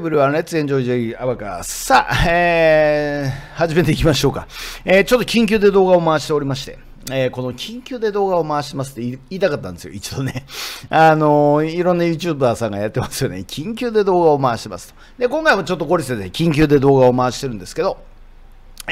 テーブルはレッツエンジョイジョイアバカ。さあ、えー、始めていきましょうか。えー、ちょっと緊急で動画を回しておりまして。えー、この緊急で動画を回しますって言いたかったんですよ、一度ね。あのー、いろんな YouTuber さんがやってますよね。緊急で動画を回しますと。で、今回もちょっとゴリスで緊急で動画を回してるんですけど、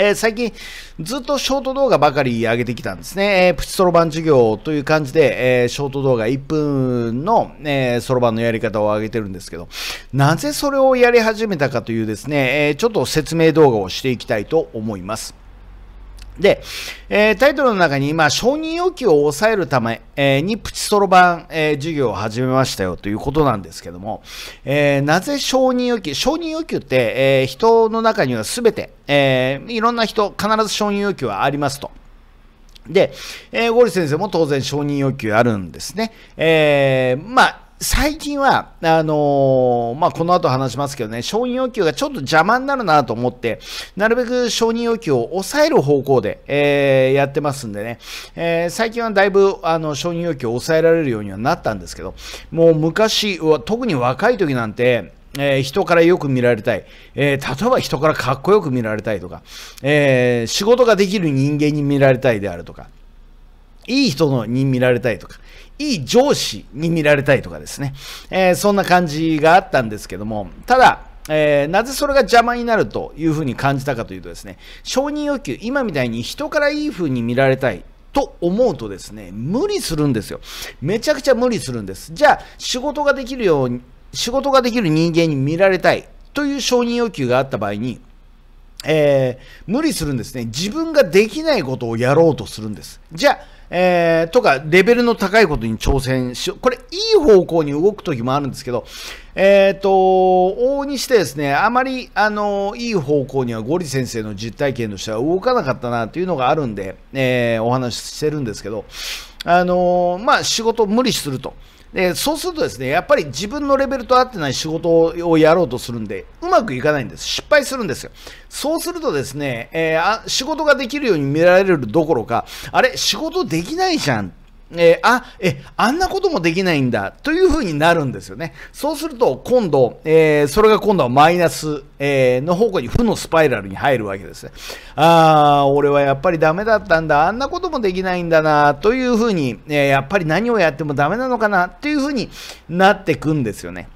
えー、最近ずっとショート動画ばかり上げてきたんですね。えー、プチソロ版授業という感じで、えー、ショート動画1分のそろばんのやり方を上げてるんですけど、なぜそれをやり始めたかというですね、えちょっと説明動画をしていきたいと思います。で、えー、タイトルの中に、まあ、承認欲求を抑えるため、えー、にプチソロ版、えー、授業を始めましたよということなんですけども、えなぜ承認欲求承認欲求って、え人の中には全て、えいろんな人、必ず承認欲求はありますと。で、えー、ゴリ先生も当然承認欲求あるんですね。えまあ最近は、あのー、まあ、この後話しますけどね、承認欲求がちょっと邪魔になるなと思って、なるべく承認欲求を抑える方向で、えー、やってますんでね、えー、最近はだいぶ、あの、承認欲求を抑えられるようにはなったんですけど、もう昔は、特に若い時なんて、えー、人からよく見られたい、えー、例えば人からかっこよく見られたいとか、えー、仕事ができる人間に見られたいであるとか、いい人のに見られたいとか、いい上司に見られたいとかですね、えー、そんな感じがあったんですけども、ただ、えー、なぜそれが邪魔になるというふうに感じたかというとですね、承認欲求、今みたいに人からいいふうに見られたいと思うとですね、無理するんですよ。めちゃくちゃ無理するんです。じゃあ、仕事ができるように、仕事ができる人間に見られたいという承認欲求があった場合に、えー、無理するんですね。自分ができないことをやろうとするんです。じゃあ、えー、とか、レベルの高いことに挑戦しよう。これ、いい方向に動く時もあるんですけど、えっ、ー、と、往々にしてですね、あまり、あの、いい方向にはゴリ先生の実体験としては動かなかったなというのがあるんで、えー、お話ししてるんですけど、あのまあ、仕事無理すると。でそうするとですね、やっぱり自分のレベルと合ってない仕事をやろうとするんで、うまくいかないんです。失敗するんですよ。そうするとですね、えー、あ仕事ができるように見られるどころか、あれ、仕事できないじゃんえー、あ、え、あんなこともできないんだというふうになるんですよね。そうすると、今度、えー、それが今度はマイナス、えー、の方向に負のスパイラルに入るわけですね。ああ、俺はやっぱりダメだったんだ。あんなこともできないんだな、というふうに、えやっぱり何をやってもダメなのかな、というふうになってくんですよね。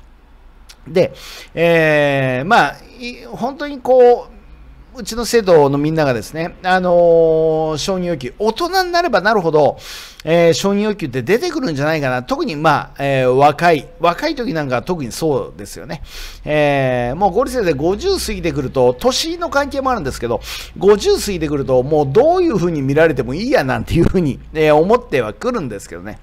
で、えまあ、本当にこう、うちの生徒のみんながですね、あのー、承認欲求、大人になればなるほど、えー、承認欲求って出てくるんじゃないかな。特に、まあ、えー、若い、若い時なんかは特にそうですよね。えー、もうゴリ先生50過ぎてくると、年の関係もあるんですけど、50過ぎてくると、もうどういうふうに見られてもいいやなんていうふうに、え思ってはくるんですけどね。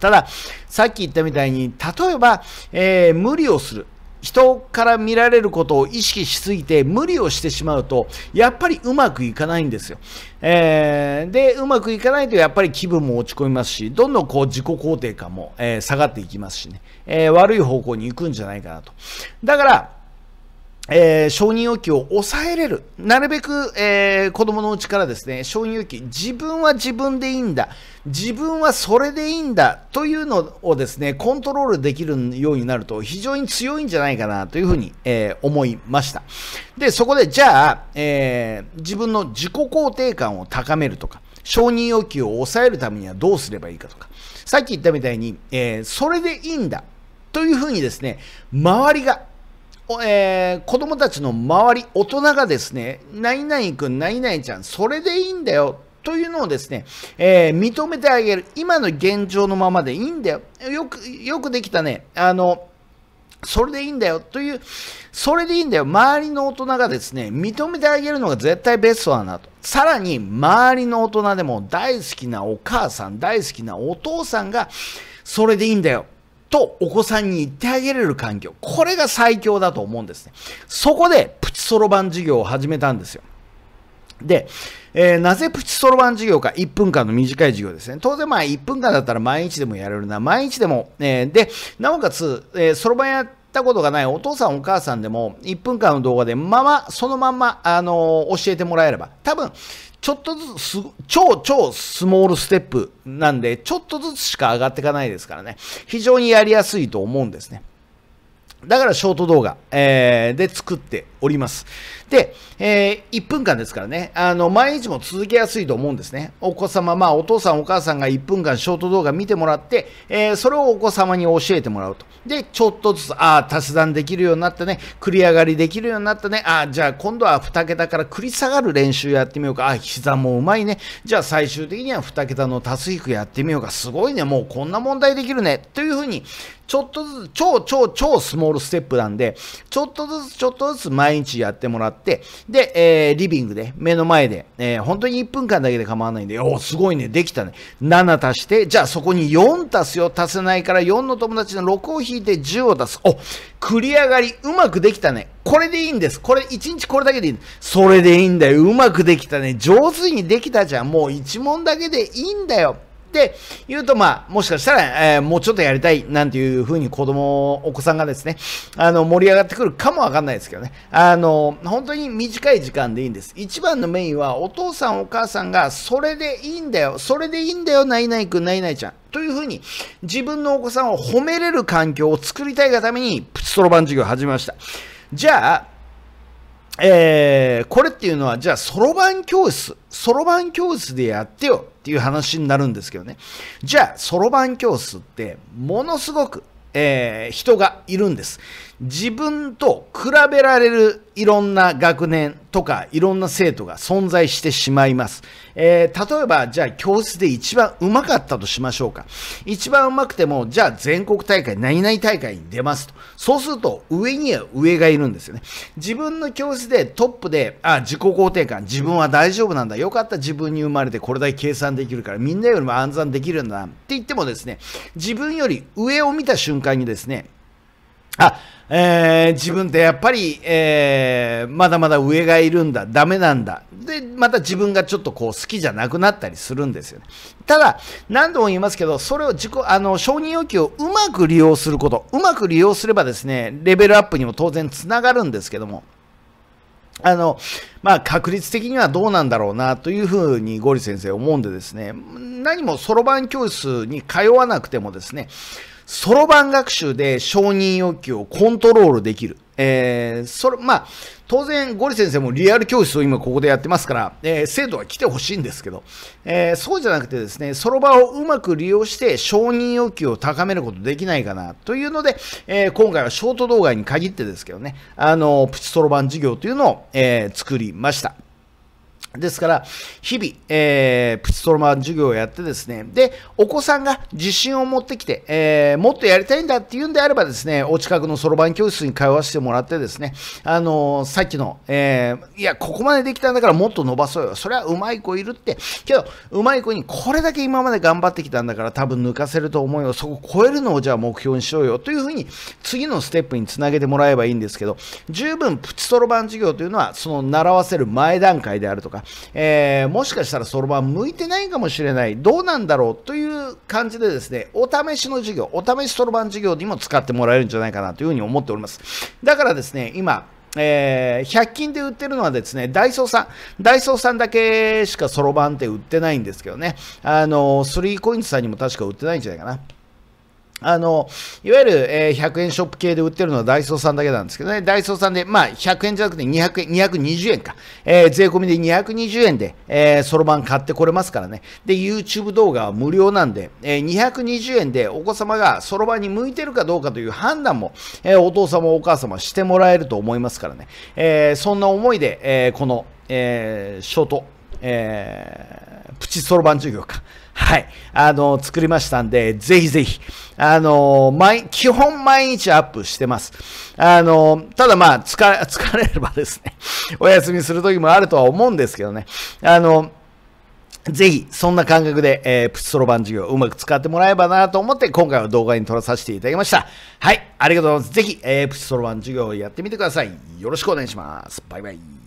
ただ、さっき言ったみたいに、例えば、え無理をする。人から見られることを意識しすぎて無理をしてしまうと、やっぱりうまくいかないんですよ。えー、で、うまくいかないとやっぱり気分も落ち込みますし、どんどんこう自己肯定感も、えー、下がっていきますしね、えー、悪い方向に行くんじゃないかなと。だから、えー、承認欲求を抑えれる。なるべく、えー、子供のうちからですね、承認欲求、自分は自分でいいんだ。自分はそれでいいんだというのをですね、コントロールできるようになると非常に強いんじゃないかなというふうに、えー、思いました。で、そこでじゃあ、えー、自分の自己肯定感を高めるとか、承認欲求を抑えるためにはどうすればいいかとか、さっき言ったみたいに、えー、それでいいんだというふうにですね、周りがえー、子供たちの周り、大人がですね、何々くん、何々ちゃん、それでいいんだよ。というのをですね、えー、認めてあげる。今の現状のままでいいんだよ。よく、よくできたね。あの、それでいいんだよという、それでいいんだよ。周りの大人がですね、認めてあげるのが絶対ベストだなと。さらに、周りの大人でも大好きなお母さん、大好きなお父さんが、それでいいんだよ。とお子さんに言ってあげれる環境。これが最強だと思うんですね。そこでプチそろばん授業を始めたんですよ。で、えー、なぜプチそろばん授業か、1分間の短い授業ですね。当然、まあ、1分間だったら毎日でもやれるな、毎日でも、えー、で、なおかつ、えそろばんやって、ったことがないお父さんお母さんでも1分間の動画でまま、そのまんま、あのー、教えてもらえれば、多分、ちょっとずつ超超スモールステップなんで、ちょっとずつしか上がっていかないですからね、非常にやりやすいと思うんですね。だからショート動画、えー、で作っております。で、えー、1分間ですからね、あの、毎日も続けやすいと思うんですね。お子様、まあ、お父さんお母さんが1分間ショート動画見てもらって、えー、それをお子様に教えてもらうと。で、ちょっとずつ、ああ、足す算できるようになったね、繰り上がりできるようになったね、ああ、じゃあ今度は2桁から繰り下がる練習やってみようか、ああ、膝もうまいね、じゃあ最終的には2桁の足す引くやってみようか、すごいね、もうこんな問題できるね、というふうに、ちょっとずつ、超超超スモールステップなんで、ちょっとずつちょっとずつ毎日やってもらって、で、えー、リビングで、目の前で、えー、本当に1分間だけで構わないんで、おすごいね、できたね。7足して、じゃあそこに4足すよ、足せないから4の友達の6を引いて10を足す。お、繰り上がり、うまくできたね。これでいいんです。これ、1日これだけでいい。それでいいんだよ。うまくできたね。上手にできたじゃん。もう1問だけでいいんだよ。って言うと、まあ、もしかしたら、えー、もうちょっとやりたいなんていうふうに子供、お子さんがですね、あの、盛り上がってくるかもわかんないですけどね。あの、本当に短い時間でいいんです。一番のメインは、お父さん、お母さんが、それでいいんだよ、それでいいんだよ、ないないくん、ないないちゃん。というふうに、自分のお子さんを褒めれる環境を作りたいがために、プチトロ版授業を始めました。じゃあ、えー、これっていうのは、じゃあ、そろばん教室、そろばん教室でやってよっていう話になるんですけどね。じゃあ、そろばん教室って、ものすごく、えー、人がいるんです。自分と比べられるいろんな学年とかいろんな生徒が存在してしまいます。えー、例えば、じゃあ教室で一番うまかったとしましょうか。一番うまくても、じゃあ全国大会、何々大会に出ますと。そうすると、上には上がいるんですよね。自分の教室でトップで、あ、自己肯定感、自分は大丈夫なんだ。よかった自分に生まれてこれだけ計算できるから、みんなよりも暗算できるんだ。って言ってもですね、自分より上を見た瞬間にですね、あ、えー、自分ってやっぱり、えー、まだまだ上がいるんだ、ダメなんだ。で、また自分がちょっとこう好きじゃなくなったりするんですよね。ただ、何度も言いますけど、それを自己、あの、承認欲求をうまく利用すること、うまく利用すればですね、レベルアップにも当然つながるんですけども、あの、まあ、確率的にはどうなんだろうなというふうにゴリ先生思うんでですね、何もそろばん教室に通わなくてもですね、そろばん学習で承認欲求をコントロールできる。えー、それ、まあ、当然、ゴリ先生もリアル教室を今ここでやってますから、えー、生徒は来てほしいんですけど、えー、そうじゃなくてですね、そろばんをうまく利用して承認欲求を高めることできないかなというので、えー、今回はショート動画に限ってですけどね、あの、プチそろばん授業というのを、えー、作りました。ですから、日々、えー、プチトロマ授業をやってですね、で、お子さんが自信を持ってきて、えー、もっとやりたいんだっていうんであればですね、お近くのそろばん教室に通わせてもらってですね、あのー、さっきの、えー、いや、ここまでできたんだからもっと伸ばそうよ。それはうまい子いるって。けど、うまい子にこれだけ今まで頑張ってきたんだから多分抜かせると思うよ。そこ超えるのをじゃあ目標にしようよ。というふうに、次のステップにつなげてもらえばいいんですけど、十分プチトロん授業というのは、その習わせる前段階であるとか、えー、もしかしたらそろばん向いてないかもしれない、どうなんだろうという感じでですね、お試しの授業、お試しそろばん授業にも使ってもらえるんじゃないかなというふうに思っております。だからですね、今、えー、100均で売ってるのはですね、ダイソーさん。ダイソーさんだけしかそろばんって売ってないんですけどね。あの、3コインズさんにも確か売ってないんじゃないかな。あの、いわゆる、えー、100円ショップ系で売ってるのはダイソーさんだけなんですけどね、ダイソーさんで、まあ、100円じゃなくて200円、220円か、えー、税込みで220円で、えそろばん買ってこれますからね。で、YouTube 動画は無料なんで、えー、220円でお子様がそろばんに向いてるかどうかという判断も、えー、お父様お母様してもらえると思いますからね。えー、そんな思いで、えー、この、えー、ショート、えー、プチそろばん授業か。はい、あの、作りましたんで、ぜひぜひ、あの、毎、基本毎日アップしてます。あの、ただまあ、疲れ、疲れればですね、お休みする時もあるとは思うんですけどね、あの、ぜひ、そんな感覚で、えー、プチソロ版授業うまく使ってもらえばなと思って、今回は動画に撮らさせていただきました。はい、ありがとうございます。ぜひ、えー、プチソロ版授業をやってみてください。よろしくお願いします。バイバイ。